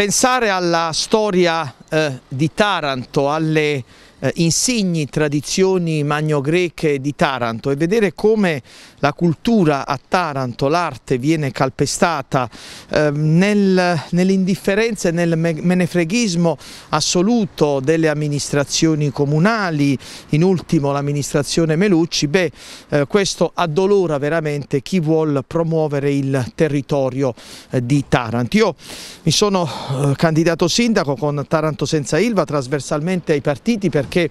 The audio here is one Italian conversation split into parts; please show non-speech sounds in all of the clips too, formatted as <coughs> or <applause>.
Pensare alla storia eh, di Taranto, alle eh, insigni tradizioni magno-greche di Taranto e vedere come la cultura a Taranto, l'arte viene calpestata eh, nel, nell'indifferenza e nel menefreghismo assoluto delle amministrazioni comunali, in ultimo l'amministrazione Melucci, beh eh, questo addolora veramente chi vuole promuovere il territorio eh, di Taranto. Io mi sono eh, candidato sindaco con Taranto senza Ilva trasversalmente ai partiti perché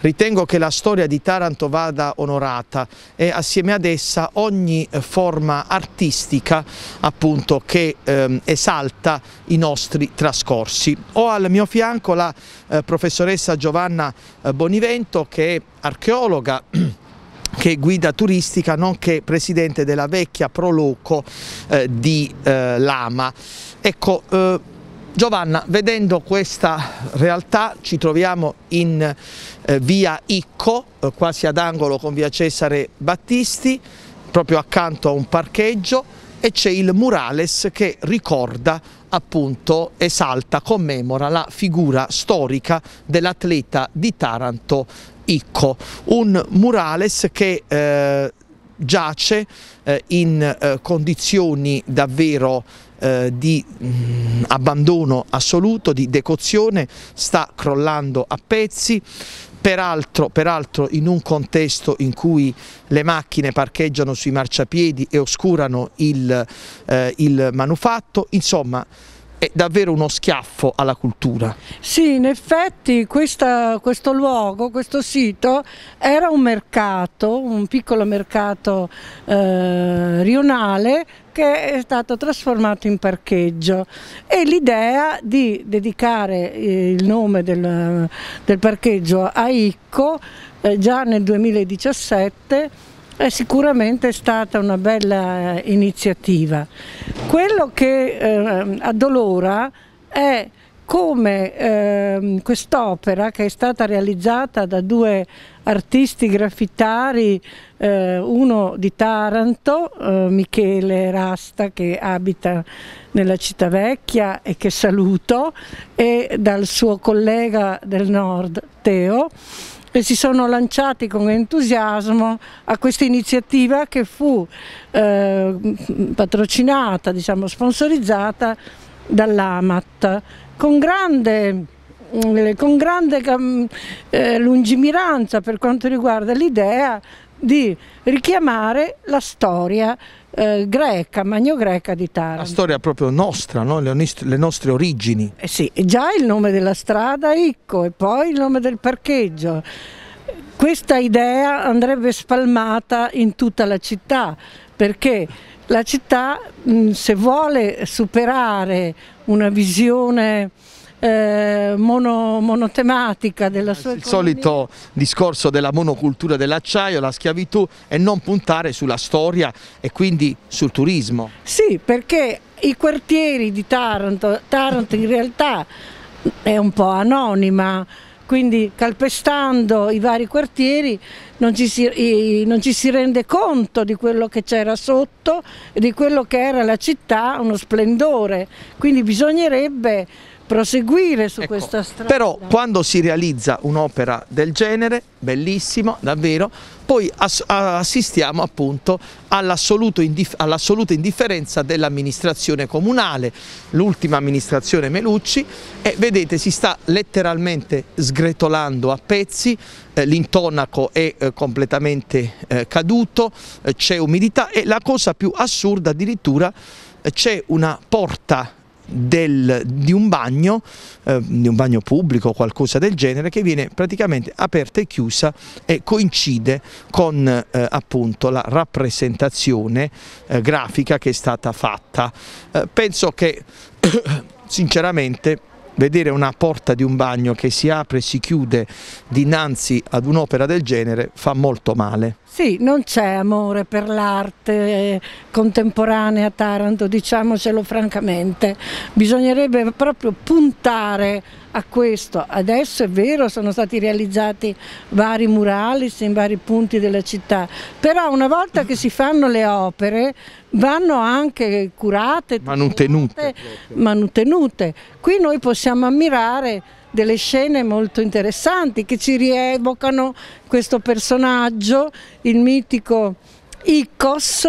ritengo che la storia di Taranto vada onorata e assieme ad essa repressa ogni eh, forma artistica appunto, che ehm, esalta i nostri trascorsi. Ho al mio fianco la eh, professoressa Giovanna eh, Bonivento che è archeologa <clears throat> che guida turistica nonché presidente della vecchia Proloco eh, di eh, Lama. Ecco, eh, Giovanna, vedendo questa realtà ci troviamo in eh, via Icco, eh, quasi ad angolo con via Cesare Battisti, proprio accanto a un parcheggio e c'è il murales che ricorda appunto esalta, commemora la figura storica dell'atleta di Taranto Icco, un murales che eh, giace eh, in eh, condizioni davvero eh, di mh, mm, abbandono assoluto, di decozione, sta crollando a pezzi, Peraltro, peraltro, in un contesto in cui le macchine parcheggiano sui marciapiedi e oscurano il, eh, il manufatto, insomma è davvero uno schiaffo alla cultura. Sì, in effetti questa, questo luogo, questo sito era un mercato, un piccolo mercato eh, rionale che è stato trasformato in parcheggio e l'idea di dedicare eh, il nome del, del, parcheggio a Icco eh, già nel 2017 è sicuramente stata una bella eh, iniziativa. Quello che eh, addolora è come eh, quest'opera che è stata realizzata da due artisti graffitari, eh, uno di Taranto, eh, Michele Rasta che abita nella città vecchia e che saluto, e dal suo collega del nord Teo, che si sono lanciati con entusiasmo a questa iniziativa che fu eh, patrocinata, diciamo sponsorizzata dall'AMAT con grande eh, con grande ehm, eh, lungimiranza per quanto riguarda l'idea di richiamare la storia eh, greca, magno-greca di Taranto. La storia proprio nostra, no? le, le, nostre origini. Eh sì, già il nome della strada Icco e poi il nome del parcheggio. Questa idea andrebbe spalmata in tutta la città perché la città mh, se vuole superare una visione eh, mono, monotematica della sua Il solito discorso della monocultura dell'acciaio, la schiavitù e non puntare sulla storia e quindi sul turismo. Sì, perché i quartieri di Taranto, Taranto in realtà è un po' anonima, quindi calpestando i vari quartieri non ci, si, non ci si, rende conto di quello che c'era sotto e di quello che era la città, uno splendore, quindi bisognerebbe proseguire su ecco, questa strada. Però quando si realizza un'opera del genere, bellissimo, davvero, poi ass assistiamo appunto all'assoluta indif all indifferenza dell'amministrazione comunale, l'ultima amministrazione Melucci, e vedete si sta letteralmente sgretolando a pezzi, eh, l'intonaco è eh, completamente eh, caduto, eh, c'è umidità e la cosa più assurda addirittura eh, c'è una porta del, di un bagno, eh, di un bagno pubblico o qualcosa del genere, che viene praticamente aperta e chiusa e coincide con eh, appunto la rappresentazione eh, grafica che è stata fatta. Eh, penso che <coughs> sinceramente vedere una porta di un bagno che si apre e si chiude dinanzi ad un'opera del genere fa molto male. Sì, non c'è amore per l'arte contemporanea a Taranto, diciamocelo francamente. Bisognerebbe proprio puntare a questo. Adesso è vero, sono stati realizzati vari muralis in vari punti della città, però una volta che si fanno le opere vanno anche curate, manutenute. manutenute. Qui noi possiamo ammirare delle scene molto interessanti che ci rievocano questo personaggio, il mitico Icos,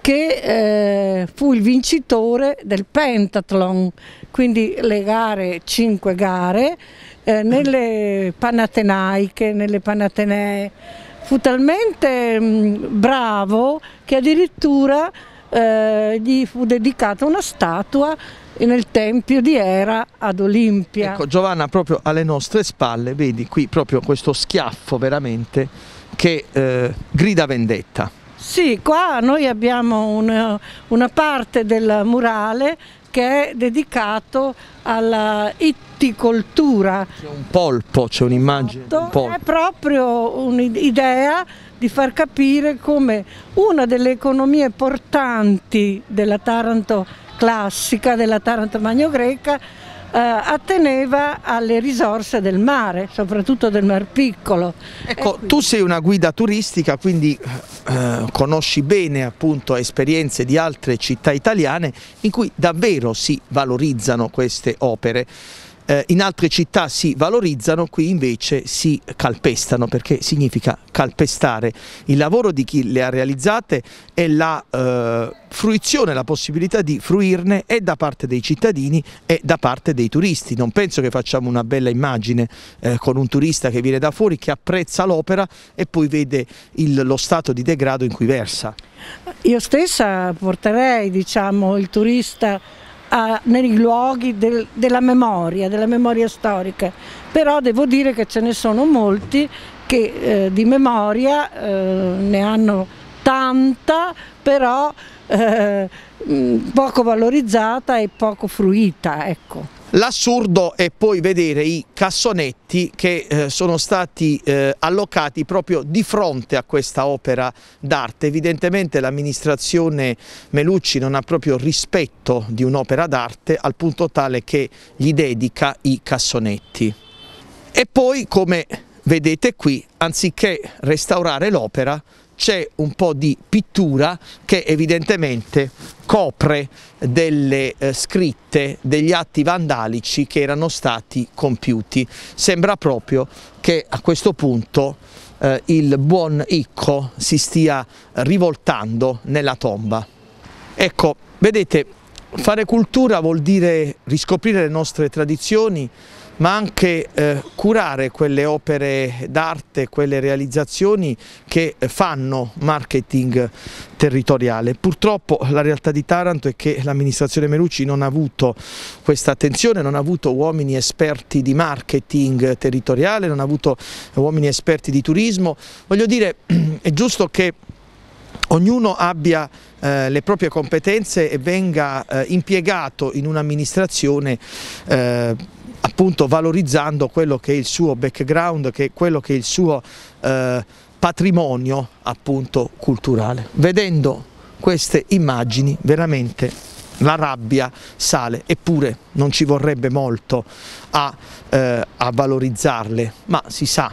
che eh, fu il vincitore del pentathlon, quindi le gare, cinque gare, eh, nelle panatenaiche, nelle panatenee. Fu talmente mh, mm, bravo che addirittura eh, gli fu dedicata una statua nel tempio di Era ad Olimpia. Ecco Giovanna, proprio alle nostre spalle, vedi qui proprio questo schiaffo veramente che eh, grida vendetta. Sì, qua noi abbiamo una, una parte del murale che è dedicato alla It frutticoltura. C'è un polpo, c'è un'immagine. Un esatto, è proprio un'idea di far capire come una delle economie portanti della Taranto classica, della Taranto magno greca, eh, atteneva alle risorse del mare, soprattutto del Mar Piccolo. Ecco, tu sei una guida turistica, quindi eh, conosci bene appunto esperienze di altre città italiane in cui davvero si valorizzano queste opere eh, in altre città si valorizzano, qui invece si calpestano perché significa calpestare il lavoro di chi le ha realizzate e la eh, fruizione, la possibilità di fruirne è da parte dei cittadini e da parte dei turisti. Non penso che facciamo una bella immagine eh, con un turista che viene da fuori, che apprezza l'opera e poi vede il, lo stato di degrado in cui versa. Io stessa porterei diciamo, il turista a, nei luoghi del, della memoria, della memoria storica, però devo dire che ce ne sono molti che eh, di memoria eh, ne hanno tanta, però eh, poco valorizzata e poco fruita. Ecco. L'assurdo è poi vedere i cassonetti che eh, sono stati eh, allocati proprio di fronte a questa opera d'arte. Evidentemente l'amministrazione Melucci non ha proprio rispetto di un'opera d'arte al punto tale che gli dedica i cassonetti. E poi, come vedete qui, anziché restaurare l'opera, c'è un po' di pittura che evidentemente copre delle eh, scritte, degli atti vandalici che erano stati compiuti. Sembra proprio che a questo punto eh, il buon Icco si stia rivoltando nella tomba. Ecco, vedete, fare cultura vuol dire riscoprire le nostre tradizioni, ma anche eh, curare quelle opere d'arte, quelle realizzazioni che fanno marketing territoriale. Purtroppo la realtà di Taranto è che l'amministrazione Melucci non ha avuto questa attenzione, non ha avuto uomini esperti di marketing territoriale, non ha avuto uomini esperti di turismo. Voglio dire, <clears throat> è giusto che ognuno abbia eh, le proprie competenze e venga eh, impiegato in un'amministrazione eh, appunto valorizzando quello che è il suo background, che è quello che è il suo eh, patrimonio appunto culturale. Vedendo queste immagini veramente la rabbia sale, eppure non ci vorrebbe molto a, eh, a valorizzarle, ma si sa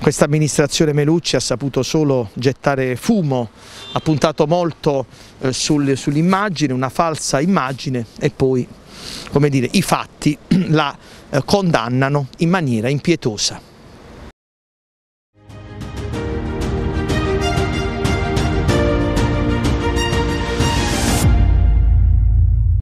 questa amministrazione Melucci ha saputo solo gettare fumo, ha puntato molto eh, sul, sull'immagine, una falsa immagine e poi dire, i fatti <clears throat> la eh, condannano in maniera impietosa.